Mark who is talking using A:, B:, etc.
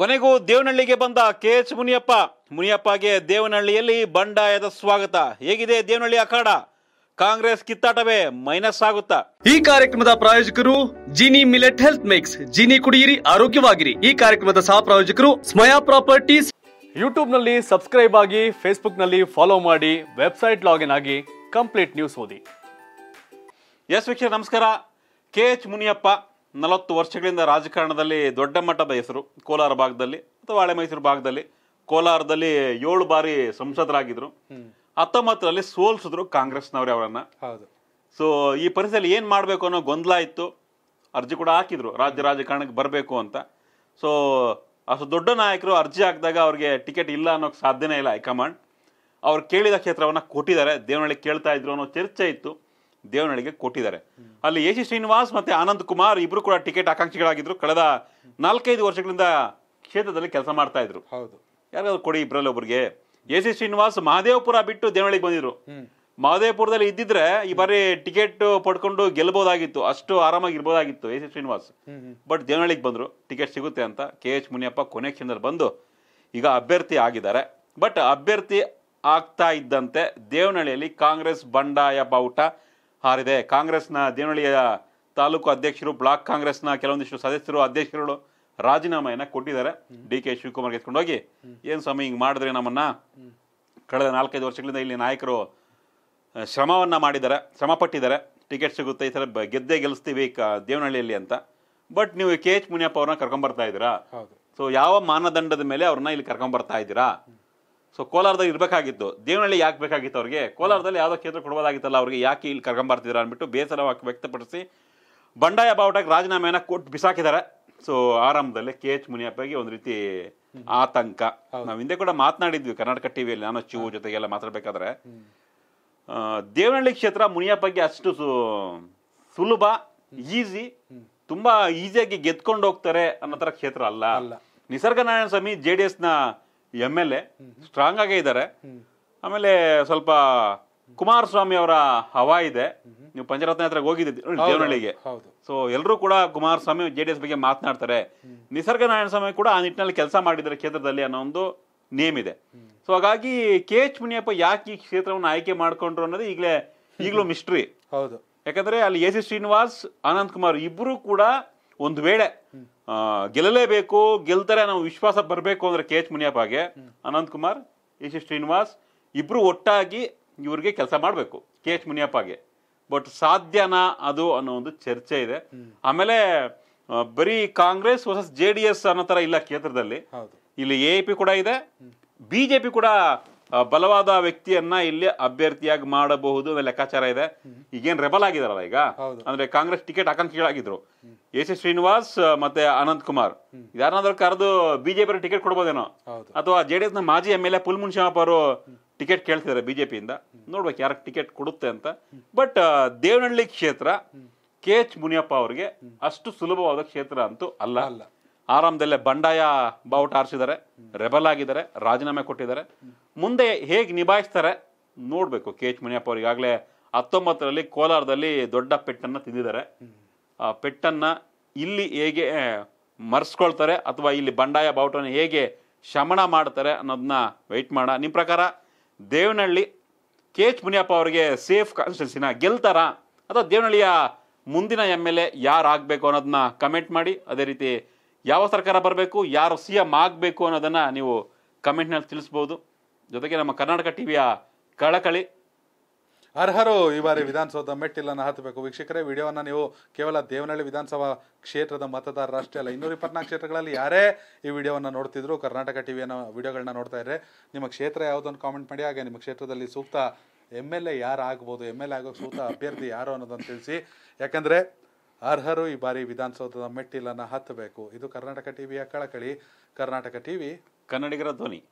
A: ಕೊನೆಗೂ ದೇವನಹಳ್ಳಿಗೆ ಬಂದ ಕೆ ಎಚ್ ಮುನಿಯಪ್ಪ ಮುನಿಯಪ್ಪಗೆ ದೇವನಹಳ್ಳಿಯಲ್ಲಿ ಬಂಡಾಯದ ಸ್ವಾಗತ ಹೇಗಿದೆ ದೇವನಹಳ್ಳಿ ಅಖಾಡ ಕಾಂಗ್ರೆಸ್ ಕಿತ್ತಾಟವೇ ಮೈನಸ್ ಆಗುತ್ತಾ ಈ ಕಾರ್ಯಕ್ರಮದ ಪ್ರಾಯೋಜಕರು Jini millet health mix Jini ಕುಡಿಯಿರಿ ಆರೋಗ್ಯವಾಗಿರಿ ಈ ಕಾರ್ಯಕ್ರಮದ ಸಹ ಪ್ರಾಯೋಜಕರು ಸ್ಮಯಾ ಪ್ರಾಪರ್ಟೀಸ್ ಯೂಟ್ಯೂಬ್ ನಲ್ಲಿ ಸಬ್ಸ್ಕ್ರೈಬ್ ಆಗಿ ಫೇಸ್ಬುಕ್ ನಲ್ಲಿ ಫಾಲೋ ಮಾಡಿ ವೆಬ್ಸೈಟ್ ಲಾಗಿನ್ ಆಗಿ ಕಂಪ್ಲೀಟ್ ನ್ಯೂಸ್ ಓದಿ ಎಸ್ ವೀಕ್ಷಕ ನಮಸ್ಕಾರ ಕೆ ಎಚ್ ಮುನಿಯಪ್ಪ ನಲವತ್ತು ವರ್ಷಗಳಿಂದ ರಾಜಕಾರಣದಲ್ಲಿ ದೊಡ್ಡ ಮಟ್ಟದ ಹೆಸರು ಕೋಲಾರ ಭಾಗದಲ್ಲಿ ಅಥವಾ ಹಳೆ ಮೈಸೂರು ಭಾಗದಲ್ಲಿ ಕೋಲಾರದಲ್ಲಿ ಏಳು ಬಾರಿ ಸಂಸದರಾಗಿದ್ರು ಹತ್ತೊಂಬತ್ತರಲ್ಲಿ ಸೋಲ್ಸಿದ್ರು ಕಾಂಗ್ರೆಸ್ನವರೇ ಅವರನ್ನ ಸೊ ಈ ಪರಿಸ್ಥಿತಿಯಲ್ಲಿ ಏನು ಮಾಡಬೇಕು ಅನ್ನೋ ಗೊಂದಲ ಇತ್ತು ಅರ್ಜಿ ಕೂಡ ಹಾಕಿದ್ರು ರಾಜ್ಯ ರಾಜಕಾರಣಕ್ಕೆ ಬರಬೇಕು ಅಂತ ಸೊ ಅಷ್ಟು ದೊಡ್ಡ ನಾಯಕರು ಅರ್ಜಿ ಹಾಕಿದಾಗ ಅವ್ರಿಗೆ ಟಿಕೆಟ್ ಇಲ್ಲ ಅನ್ನೋಕೆ ಸಾಧ್ಯನೇ ಇಲ್ಲ ಹೈಕಮಾಂಡ್ ಅವ್ರು ಕೇಳಿದ ಕ್ಷೇತ್ರವನ್ನು ಕೊಟ್ಟಿದ್ದಾರೆ ದೇವನಹಳ್ಳಿ ಕೇಳ್ತಾ ಇದ್ರು ಅನ್ನೋ ಚರ್ಚೆ ಇತ್ತು ದೇವನಹಳ್ಳಿಗೆ ಕೊಟ್ಟಿದ್ದಾರೆ ಅಲ್ಲಿ ಎ ಸಿ ಶ್ರೀನಿವಾಸ್ ಮತ್ತು ಆನಂದ್ ಕುಮಾರ್ ಇಬ್ಬರು ಕೂಡ ಟಿಕೆಟ್ ಆಕಾಂಕ್ಷಿಗಳಾಗಿದ್ದರು ಕಳೆದ ನಾಲ್ಕೈದು ವರ್ಷಗಳಿಂದ ಕ್ಷೇತ್ರದಲ್ಲಿ ಕೆಲಸ ಮಾಡ್ತಾ ಇದ್ರು ಹೌದು ಯಾರಾದ್ರು ಕೊಡಿ ಇಬ್ಬರಲ್ಲಿ ಒಬ್ಬರಿಗೆ ಎ ಸಿ ಶ್ರೀನಿವಾಸ್ ಮಹದೇವಪುರ ಬಿಟ್ಟು ದೇವನಹಳ್ಳಿಗೆ ಬಂದಿದ್ರು ಮಹದೇವಪುರದಲ್ಲಿ ಇದ್ದಿದ್ರೆ ಈ ಬಾರಿ ಟಿಕೆಟ್ ಪಡ್ಕೊಂಡು ಗೆಲ್ಬೋದಾಗಿತ್ತು ಅಷ್ಟು ಆರಾಮಾಗಿ ಇರ್ಬೋದಾಗಿತ್ತು ಎ ಸಿ ಶ್ರೀನಿವಾಸ್ ಬಟ್ ದೇವನಹಳ್ಳಿಗೆ ಬಂದರು ಟಿಕೆಟ್ ಸಿಗುತ್ತೆ ಅಂತ ಕೆ ಎಚ್ ಮುನಿಯಪ್ಪ ಕೊನೆ ಕ್ಷಣದಲ್ಲಿ ಬಂದು ಈಗ ಅಭ್ಯರ್ಥಿ ಆಗಿದ್ದಾರೆ ಬಟ್ ಅಭ್ಯರ್ಥಿ ಆಗ್ತಾ ಇದ್ದಂತೆ ದೇವನಹಳ್ಳಿಯಲ್ಲಿ ಕಾಂಗ್ರೆಸ್ ಬಂಡಾಯ ಬಾವುಟ ಹಾರಿದೆ ಕಾಂಗ್ರೆಸ್ನ ದೇವನಹಳ್ಳಿಯ ತಾಲೂಕು ಅಧ್ಯಕ್ಷರು ಬ್ಲಾಕ್ ಕಾಂಗ್ರೆಸ್ನ ಕೆಲವೊಂದಿಷ್ಟು ಸದಸ್ಯರು ಅಧ್ಯಕ್ಷರುಗಳು ರಾಜೀನಾಮೆಯನ್ನು ಕೊಟ್ಟಿದ್ದಾರೆ ಡಿ ಕೆ ಶಿವಕುಮಾರ್ ಹೋಗಿ ಏನು ಸ್ವಾಮಿ ಹಿಂಗೆ ಮಾಡಿದ್ರೆ ನಮ್ಮನ್ನ ಕಳೆದ ನಾಲ್ಕೈದು ವರ್ಷಗಳಿಂದ ಇಲ್ಲಿ ನಾಯಕರು ಶ್ರಮವನ್ನ ಮಾಡಿದ್ದಾರೆ ಶ್ರಮ ಪಟ್ಟಿದ್ದಾರೆ ಟಿಕೆಟ್ ಸಿಗುತ್ತೆ ಈ ಥರ ಗೆದ್ದೆ ಗೆಲ್ಲಿಸ್ತೀವಿ ಕ ದೇವನಹಳ್ಳಿಯಲ್ಲಿ ಅಂತ ಬಟ್ ನೀವು ಕೆ ಎಚ್ ಮುನಿಯಪ್ಪ ಅವ್ರನ್ನ ಕರ್ಕೊಂಬರ್ತಾ ಇದ್ದೀರಾ ಸೊ ಯಾವ ಮಾನದಂಡದ ಮೇಲೆ ಅವ್ರನ್ನ ಇಲ್ಲಿ ಬರ್ತಾ ಇದ್ದೀರಾ ಸೊ ಕೋಲಾರದಲ್ಲಿ ಇರಬೇಕಾಗಿತ್ತು ದೇವನಹಳ್ಳಿ ಯಾಕೆ ಬೇಕಾಗಿತ್ತು ಅವ್ರಿಗೆ ಕೋಲಾರದಲ್ಲಿ ಯಾವುದೋ ಕ್ಷೇತ್ರ ಕೊಡಬೋದಾಗಿತ್ತಲ್ಲ ಅವ್ರಿಗೆ ಯಾಕೆ ಇಲ್ಲಿ ಕರ್ಕೊಂಬರ್ತಿದ್ದಾರೆ ಅಂದ್ಬಿಟ್ಟು ಬೇಸರ ವ್ಯಕ್ತಪಡಿಸಿ ಬಂಡಾಯ ಬಾವುಟಕ್ಕೆ ರಾಜೀನಾಮೆಯನ್ನು ಕೊಟ್ಟು ಬಿಸಾಕಿದ್ದಾರೆ ಸೊ ಆರಂಭದಲ್ಲಿ ಕೆ ಎಚ್ ಮುನಿಯಪ್ಪಗೆ ಒಂದು ರೀತಿ ಆತಂಕ ನಾವು ಹಿಂದೆ ಕೂಡ ಮಾತನಾಡಿದ್ವಿ ಕರ್ನಾಟಕ ಟಿವಿಯಲ್ಲಿ ನಾನು ಚಿವು ಜೊತೆಗೆಲ್ಲ ಮಾತಾಡ್ಬೇಕಾದ್ರೆ ದೇವನಹಳ್ಳಿ ಕ್ಷೇತ್ರ ಮುನಿಯಪ್ಪಗೆ ಅಷ್ಟು ಸುಲಭ ಈಸಿ ತುಂಬಾ ಈಸಿಯಾಗಿ ಗೆದ್ಕೊಂಡು ಹೋಗ್ತಾರೆ ಅನ್ನೋ ತರ ಕ್ಷೇತ್ರ ಅಲ್ಲ ನಾರಾಯಣ ಸ್ವಾಮಿ ಜೆ ಡಿ ಎಸ್ನ ಎಮ್ ಎಲ್ ಎ ಸ್ಟ್ರಾಂಗ್ ಆಗೇ ಇದ್ದಾರೆ ಆಮೇಲೆ ಸ್ವಲ್ಪ ಕುಮಾರಸ್ವಾಮಿ ಅವರ ಹವಾ ಇದೆ ನೀವು ಪಂಚರತ್ನ ಹತ್ರ ಹೋಗಿದ್ದೀವಿ ದೇವನಹಳ್ಳಿಗೆ ಸೊ ಎಲ್ಲರೂ ಕೂಡ ಕುಮಾರಸ್ವಾಮಿ ಜೆ ಡಿ ಎಸ್ ಬಗ್ಗೆ ಮಾತನಾಡ್ತಾರೆ ನಿಸರ್ಗ ನಾರಾಯಣ ಸ್ವಾಮಿ ಕೂಡ ಆ ನಿಟ್ಟಿನಲ್ಲಿ ಕೆಲಸ ಮಾಡಿದ್ದಾರೆ ಕ್ಷೇತ್ರದಲ್ಲಿ ಅನ್ನೋ ಒಂದು ನೇಮ್ ಇದೆ ಸೊ ಹಾಗಾಗಿ ಕೆ ಎಚ್ ಮುನಿಯಪ್ಪ ಯಾಕೆ ಈ ಕ್ಷೇತ್ರವನ್ನು ಆಯ್ಕೆ ಮಾಡಿಕೊಂಡ್ರು ಅನ್ನೋದು ಈಗಲೇ ಈಗಲೂ ಮಿಸ್ಟ್ರಿ ಹೌದು ಯಾಕಂದ್ರೆ ಅಲ್ಲಿ ಎ ಸಿ ಶ್ರೀನಿವಾಸ್ ಅನಂತ್ ಕುಮಾರ್ ಇಬ್ಬರು ಕೂಡ ಒಂದು ವೇಳೆ ಗೆಲ್ಲಲೇಬೇಕು ಗೆಲ್ತಾರೆ ನಾವು ವಿಶ್ವಾಸ ಬರಬೇಕು ಅಂದರೆ ಕೆ ಎಚ್ ಮುನಿಯಪ್ಪಗೆ ಅನಂತ್ ಕುಮಾರ್ ಎಚ್ ಶ್ರೀನಿವಾಸ್ ಇಬ್ಬರು ಒಟ್ಟಾಗಿ ಇವ್ರಿಗೆ ಕೆಲಸ ಮಾಡಬೇಕು ಕೆ ಎಚ್ ಮುನಿಯಪ್ಪಗೆ ಬಟ್ ಸಾಧ್ಯನಾ ಅದು ಅನ್ನೋ ಒಂದು ಚರ್ಚೆ ಇದೆ ಆಮೇಲೆ ಬರೀ Congress versus J D S ಅನ್ನೋ ಥರ ಇಲ್ಲ ಕ್ಷೇತ್ರದಲ್ಲಿ ಇಲ್ಲಿ ಎ ಪಿ ಕೂಡ ಇದೆ ಬಿ ಜೆ ಪಿ ಕೂಡ ಬಲವಾದ ವ್ಯಕ್ತಿಯನ್ನ ಇಲ್ಲಿ ಅಭ್ಯರ್ಥಿಯಾಗಿ ಮಾಡಬಹುದು ಲೆಕ್ಕಾಚಾರ ಇದೆ ಈಗೇನ್ ರೆಬಲ್ ಆಗಿದಾರಲ್ಲ ಈಗ ಅಂದ್ರೆ ಕಾಂಗ್ರೆಸ್ ಟಿಕೆಟ್ ಆಕಾಂಕ್ಷಿಗಳಾಗಿದ್ರು ಎ ಸಿ ಶ್ರೀನಿವಾಸ್ ಮತ್ತೆ ಅನಂತ್ ಕುಮಾರ್ ಯಾರನ್ನಾದ್ರೂ ಕರೆದು ಬಿಜೆಪಿ ಟಿಕೆಟ್ ಕೊಡ್ಬೋದೇನೋ ಅಥವಾ ಜೆಡಿಎಸ್ ನ ಮಾಜಿ ಎಂ ಎಲ್ ಎ ಪುಲ್ ಮುನ್ಶಾಪ್ ಅವರು ಟಿಕೆಟ್ ಕೇಳ್ತಿದ್ದಾರೆ ಬಿಜೆಪಿಯಿಂದ ನೋಡ್ಬೇಕು ಯಾರ ಟಿಕೆಟ್ ಕೊಡುತ್ತೆ ಅಂತ ಬಟ್ ದೇವನಹಳ್ಳಿ ಕ್ಷೇತ್ರ ಕೆ ಎಚ್ ಮುನಿಯಪ್ಪ ಅವರಿಗೆ ಅಷ್ಟು ಸುಲಭವಾದ ಕ್ಷೇತ್ರ ಅಂತೂ ಅಲ್ಲ ಅಲ್ಲ ಆರಾಮದಲ್ಲೇ ಬಂಡಾಯ ಬಾವುಟ ಆರಿಸಿದ್ದಾರೆ ರೆಬಲ್ ಆಗಿದ್ದಾರೆ ರಾಜೀನಾಮೆ ಕೊಟ್ಟಿದ್ದಾರೆ ಮುಂದೆ ಹೇಗೆ ನಿಭಾಯಿಸ್ತಾರೆ ನೋಡಬೇಕು ಕೆ ಎಚ್ ಮುನಿಯಪ್ಪ ಅವ್ರಿಗೆ ಈಗಾಗಲೇ ಹತ್ತೊಂಬತ್ತರಲ್ಲಿ ಕೋಲಾರದಲ್ಲಿ ದೊಡ್ಡ ಪೆಟ್ಟನ್ನು ತಿಂದಿದ್ದಾರೆ ಆ ಪೆಟ್ಟನ್ನು ಇಲ್ಲಿ ಹೇಗೆ ಮರೆಸ್ಕೊಳ್ತಾರೆ ಅಥವಾ ಇಲ್ಲಿ ಬಂಡಾಯ ಬಾವುಟನ್ನು ಹೇಗೆ ಶಮನ ಮಾಡ್ತಾರೆ ಅನ್ನೋದನ್ನ ವೆಯ್ಟ್ ಮಾಡೋಣ ನಿಮ್ಮ ಪ್ರಕಾರ ದೇವನಹಳ್ಳಿ ಕೆ ಎಚ್ ಮುನಿಯಪ್ಪ ಅವರಿಗೆ ಸೇಫ್ ಕಾನ್ಸ್ಟಿಟ್ಯೂನ್ಸಿನ ಗೆಲ್ತಾರಾ ಅಥವಾ ದೇವನಹಳ್ಳಿಯ ಮುಂದಿನ ಎಮ್ ಎಲ್ ಎ ಯಾರಾಗಬೇಕು ಅನ್ನೋದನ್ನ ಕಮೆಂಟ್ ಮಾಡಿ ಅದೇ ರೀತಿ ಯಾವ ಸರ್ಕಾರ ಬರಬೇಕು ಯಾರು ಸಿ ಎಮ್ ಆಗಬೇಕು ಅನ್ನೋದನ್ನು ನೀವು ಕಮೆಂಟ್ನಲ್ಲಿ ತಿಳಿಸ್ಬೋದು ಜೊತೆಗೆ ನಮ್ಮ ಕರ್ನಾಟಕ ಟಿ ವಿಯ ಕಳಕಳಿ ಅರ್ಹರು ಈ ಬಾರಿ ವಿಧಾನಸೌಧ ಮೆಟ್ಟಿಲನ್ನು ಹತ್ತಬೇಕು ವೀಕ್ಷಕರೇ ವಿಡಿಯೋವನ್ನು ನೀವು ಕೇವಲ ದೇವನಹಳ್ಳಿ ವಿಧಾನಸಭಾ ಕ್ಷೇತ್ರದ ಮತದಾರರ ಅಷ್ಟೇ ಅಲ್ಲ ಇನ್ನೂರ ಇಪ್ಪತ್ನಾಲ್ಕು ಕ್ಷೇತ್ರಗಳಲ್ಲಿ ಯಾರೇ ಈ ವಿಡಿಯೋವನ್ನು ನೋಡ್ತಿದ್ರು ಕರ್ನಾಟಕ ಟಿ ವಿಯನ್ನು ವಿಡಿಯೋಗಳನ್ನ ನೋಡ್ತಾ ಇದ್ರೆ ನಿಮ್ಮ ಕ್ಷೇತ್ರ ಯಾವುದನ್ನು ಕಾಮೆಂಟ್ ಮಾಡಿ ಹಾಗೆ ನಿಮ್ಮ ಕ್ಷೇತ್ರದಲ್ಲಿ ಸೂಕ್ತ ಎಮ್ ಎಲ್ ಎ ಯಾರು ಆಗ್ಬೋದು ಎಮ್ ಎಲ್ ಎ ಆಗೋ ಸೂಕ್ತ ಅಭ್ಯರ್ಥಿ ಯಾರು ಅನ್ನೋದನ್ನು ತಿಳಿಸಿ ಯಾಕಂದರೆ ಅರ್ಹರು ಈ ಬಾರಿ ವಿಧಾನಸೌಧದ ಮೆಟ್ಟಿಲನ್ನು ಹತ್ತಬೇಕು ಇದು ಕರ್ನಾಟಕ ಟಿವಿಯ ಕಳಕಳಿ ಕರ್ನಾಟಕ ಟಿವಿ ಕನ್ನಡಿಗರ ಧ್ವನಿ